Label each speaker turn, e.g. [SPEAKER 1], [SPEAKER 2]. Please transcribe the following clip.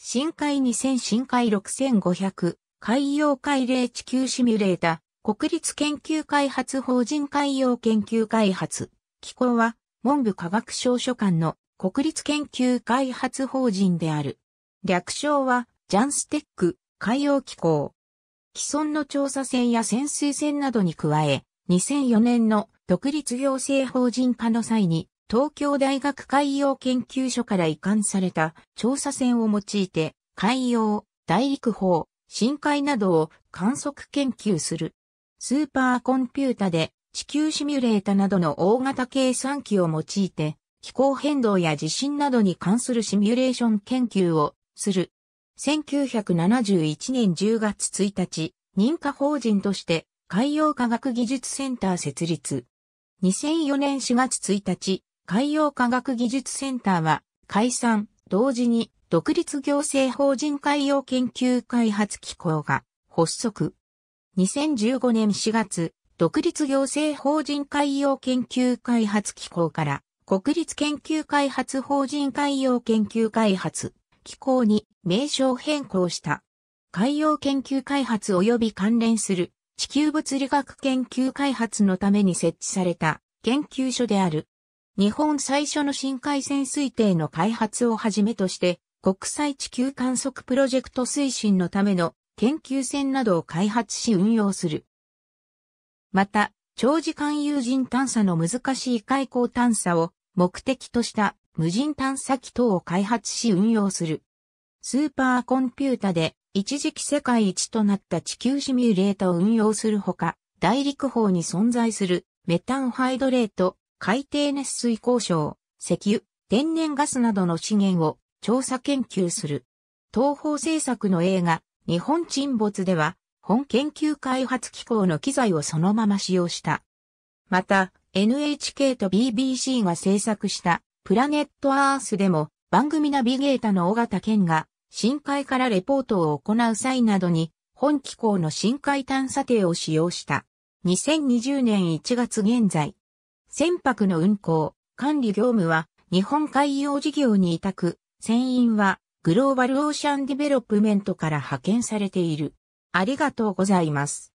[SPEAKER 1] 深海2000深海6500海洋海嶺地球シミュレータ国立研究開発法人海洋研究開発機構は文部科学省所管の国立研究開発法人である。略称はジャンステック海洋機構。既存の調査船や潜水船などに加え、2004年の独立行政法人化の際に東京大学海洋研究所から移管された調査船を用いて海洋、大陸法、深海などを観測研究する。スーパーコンピュータで地球シミュレータなどの大型計算機を用いて気候変動や地震などに関するシミュレーション研究をする。1971年10月1日、認可法人として海洋科学技術センター設立。2004年4月1日、海洋科学技術センターは解散、同時に独立行政法人海洋研究開発機構が発足。2015年4月、独立行政法人海洋研究開発機構から国立研究開発法人海洋研究開発機構に名称変更した。海洋研究開発及び関連する地球物理学研究開発のために設置された研究所である。日本最初の深海潜水艇の開発をはじめとして、国際地球観測プロジェクト推進のための研究船などを開発し運用する。また、長時間有人探査の難しい海溝探査を目的とした無人探査機等を開発し運用する。スーパーコンピュータで一時期世界一となった地球シミュレータを運用するほか、大陸方に存在するメタンハイドレート、海底熱水鉱床、石油、天然ガスなどの資源を調査研究する。東方製作の映画、日本沈没では、本研究開発機構の機材をそのまま使用した。また、NHK と BBC が制作したプラネットアースでも番組ナビゲータの尾形健が深海からレポートを行う際などに本機構の深海探査艇を使用した。2020年1月現在、船舶の運航、管理業務は日本海洋事業に委託、船員はグローバルオーシャンディベロップメントから派遣されている。ありがとうございます。